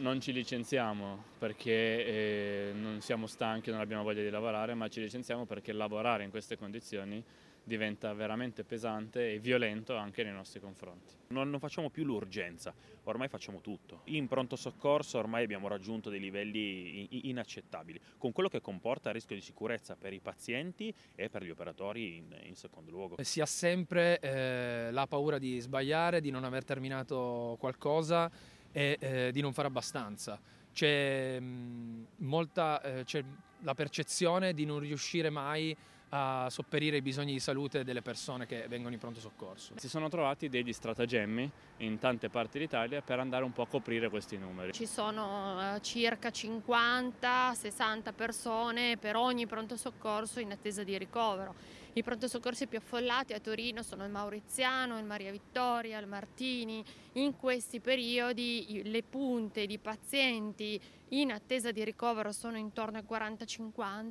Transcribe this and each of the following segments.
non ci licenziamo perché eh, non siamo stanchi, non abbiamo voglia di lavorare, ma ci licenziamo perché lavorare in queste condizioni diventa veramente pesante e violento anche nei nostri confronti. Non, non facciamo più l'urgenza, ormai facciamo tutto. In pronto soccorso ormai abbiamo raggiunto dei livelli inaccettabili, con quello che comporta rischio di sicurezza per i pazienti e per gli operatori in, in secondo luogo. Si ha sempre eh, la paura di sbagliare, di non aver terminato qualcosa è eh, di non fare abbastanza. C'è, mh, mm, molta, eh, c'è la percezione di non riuscire mai a sopperire i bisogni di salute delle persone che vengono in pronto soccorso. Si sono trovati degli stratagemmi in tante parti d'Italia per andare un po' a coprire questi numeri. Ci sono eh, circa 50-60 persone per ogni pronto soccorso in attesa di ricovero i pronto soccorsi più affollati a Torino sono il Mauriziano, il Maria Vittoria, il Martini. In questi periodi le punte di pazienti in attesa di ricovero sono intorno ai 40-50,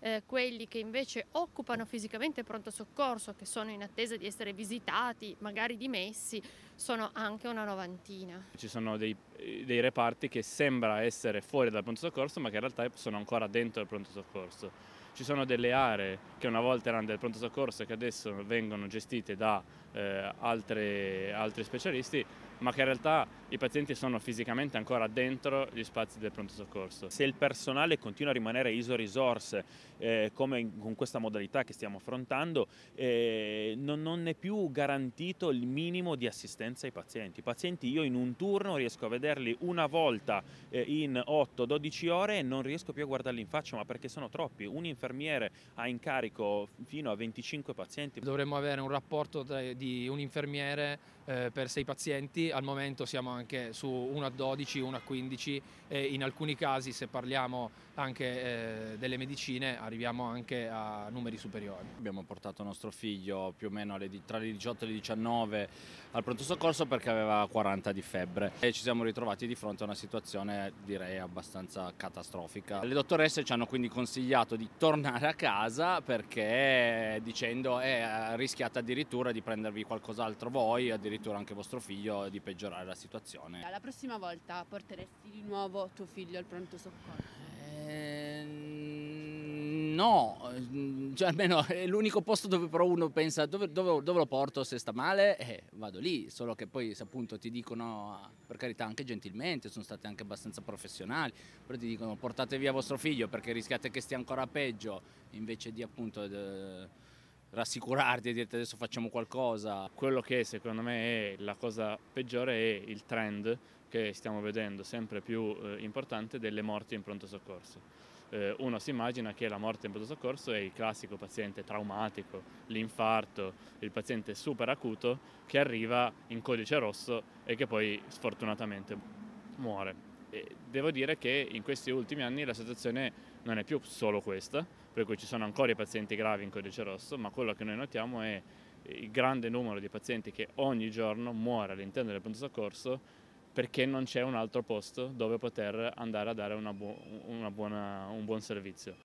eh, quelli che invece occupano fisicamente pronto soccorso, che sono in attesa di essere visitati, magari dimessi, sono anche una novantina. Ci sono dei, dei reparti che sembra essere fuori dal pronto soccorso ma che in realtà sono ancora dentro il pronto soccorso ci sono delle aree che una volta erano del pronto soccorso e che adesso vengono gestite da eh, altre, altri specialisti ma che in realtà i pazienti sono fisicamente ancora dentro gli spazi del pronto soccorso. Se il personale continua a rimanere iso risorse eh, come in, con questa modalità che stiamo affrontando, eh, non, non, è più garantito il minimo di assistenza ai pazienti. I pazienti io in un turno riesco a vederli una volta eh, in 8-12 ore e non riesco più a guardarli in faccia, ma perché sono troppi. Un infermiere ha in carico fino a 25 pazienti. Dovremmo avere un rapporto tra, di un infermiere eh, per sei pazienti, al momento siamo anche su 1 a 12, 1 a 15 e in alcuni casi se parliamo anche eh, delle medicine arriviamo anche a numeri superiori. Abbiamo portato nostro figlio più o meno alle, tra le 18 e le 19 al pronto soccorso perché aveva 40 di febbre e ci siamo ritrovati di fronte a una situazione direi abbastanza catastrofica. Le dottoresse ci hanno quindi consigliato di tornare a casa perché dicendo eh, rischiate addirittura di prendervi qualcos'altro voi, addirittura addirittura anche vostro figlio di peggiorare la situazione. La prossima volta porteresti di nuovo tuo figlio al pronto soccorso? Ehm, no, ehm, cioè, almeno è l'unico posto dove però uno pensa dove, dove, dove lo porto se sta male, eh, vado lì, solo che poi se appunto ti dicono, per carità anche gentilmente, sono state anche abbastanza professionali, però ti dicono portate via vostro figlio perché rischiate che stia ancora peggio, invece di appunto... De, rassicurarti e dirti adesso facciamo qualcosa. Quello che secondo me è la cosa peggiore è il trend che stiamo vedendo sempre più eh, importante delle morti in pronto soccorso. Eh, uno si immagina che la morte in pronto soccorso è il classico paziente traumatico, l'infarto, il paziente super acuto che arriva in codice rosso e che poi sfortunatamente muore devo dire che in questi ultimi anni la situazione non è più solo questa, per cui ci sono ancora i pazienti gravi in codice rosso, ma quello che noi notiamo è il grande numero di pazienti che ogni giorno muore all'interno del pronto soccorso perché non c'è un altro posto dove poter andare a dare una bu- una buona, un buon servizio.